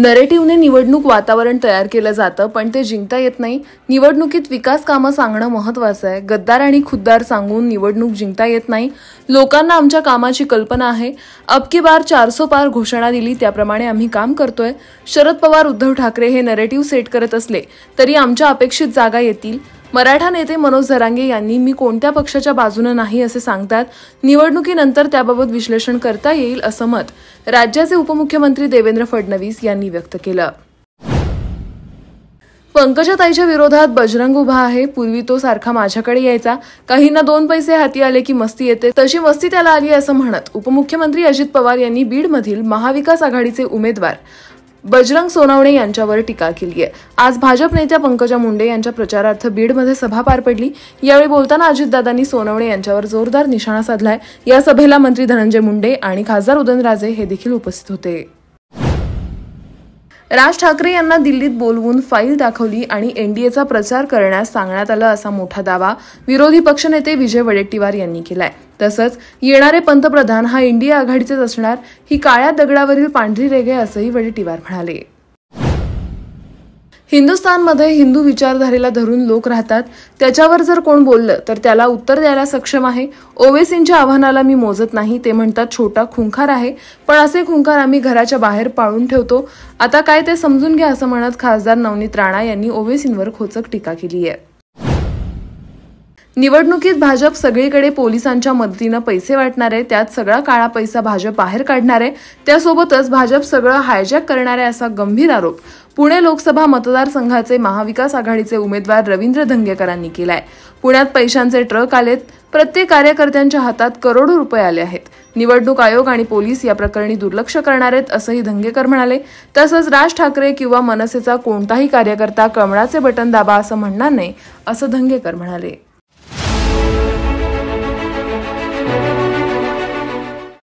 नरेटिव्हने निवडणूक वातावरण तयार केलं जातं पण ते जिंकता येत नाही निवडणुकीत विकास कामं सांगणं महत्त्वाचं आहे गद्दार आणि खुद्दार सांगून निवडणूक जिंकता येत नाही लोकांना आमच्या कामाची कल्पना आहे अबकी बार चारसो पार घोषणा दिली त्याप्रमाणे आम्ही काम करतोय शरद पवार उद्धव ठाकरे हे नरेटिव्ह सेट करत असले तरी आमच्या अपेक्षित जागा येतील मराठा नेते मनोज झरांगे यांनी मी कोणत्या पक्षाच्या बाजूने नाही असे सांगतात निवडणुकीनंतर त्याबाबत विश्लेषण करता येईल असं मत राज्याचे उपमुख्यमंत्री देवेंद्र फडणवीस यांनी व्यक्त केलं पंकजाताईच्या विरोधात बजरंग उभा आहे पूर्वी तो सारखा माझ्याकडे यायचा काहींना दोन पैसे हाती आले की मस्ती येते तशी मस्ती त्याला आली असं म्हणत उपमुख्यमंत्री अजित पवार यांनी बीडमधील महाविकास आघाडीचे उमेदवार बजरंग सोनवणे यांच्यावर टीका केली आहे आज भाजप नेत्या पंकजा मुंडे यांच्या प्रचारार्थ बीडमध्ये सभा पार पडली यावेळी बोलताना अजितदादांनी सोनवणे यांच्यावर जोरदार निशाणा साधलाय या सभेला मंत्री धनंजय मुंडे आणि खासदार उदयनराजे हे देखील उपस्थित होते राज ठाकरे यांना दिल्लीत बोलवून फाईल दाखवली आणि एनडीएचा प्रचार करण्यास सांगण्यात आला असा मोठा दावा विरोधी पक्षनेते विजय वडेट्टीवार यांनी केलाय तसंच येणारे पंतप्रधान हा इंडिया आघाडीचेच असणार ही काळ्या दगडावरील पांढरी रेगे असंही वडेट्टीवार म्हणाले हिंदुस्थानमध्ये हिंदू विचारधारेला धरून लोक राहतात त्याच्यावर जर कोण बोललं तर त्याला उत्तर द्यायला सक्षम आहे ओवेसींच्या आव्हानाला मी मोजत नाही ते म्हणतात छोटा खुंखार आहे पण असे खुंखार आम्ही घराच्या बाहेर पाळून ठेवतो आता काय ते समजून घ्या असं म्हणत खासदार नवनीत राणा यांनी ओवेसींवर खोचक टीका केली आहे निवडणुकीत भाजप सगळीकडे पोलिसांच्या मदतीनं पैसे वाटणार आहे त्यात सगळा काळा पैसा भाजप बाहेर काढणार आहे त्यासोबतच भाजप सगळं हायजॅक करणार आहे असा गंभीर आरोप पुणे लोकसभा मतदारसंघाचे महाविकास आघाडीचे उमेदवार रवींद्र धंगेकरांनी केलाय पुण्यात पैशांचे ट्रक आलेत प्रत्येक कार्यकर्त्यांच्या हातात करोडो रुपये आले आहेत निवडणूक आयोग आणि पोलीस या प्रकरणी दुर्लक्ष करणार आहेत असंही धंगेकर म्हणाले तसंच राज ठाकरे किंवा मनसेचा कोणताही कार्यकर्ता कमळाचे बटन दाबा असं म्हणणार नाही असं धंगेकर म्हणाले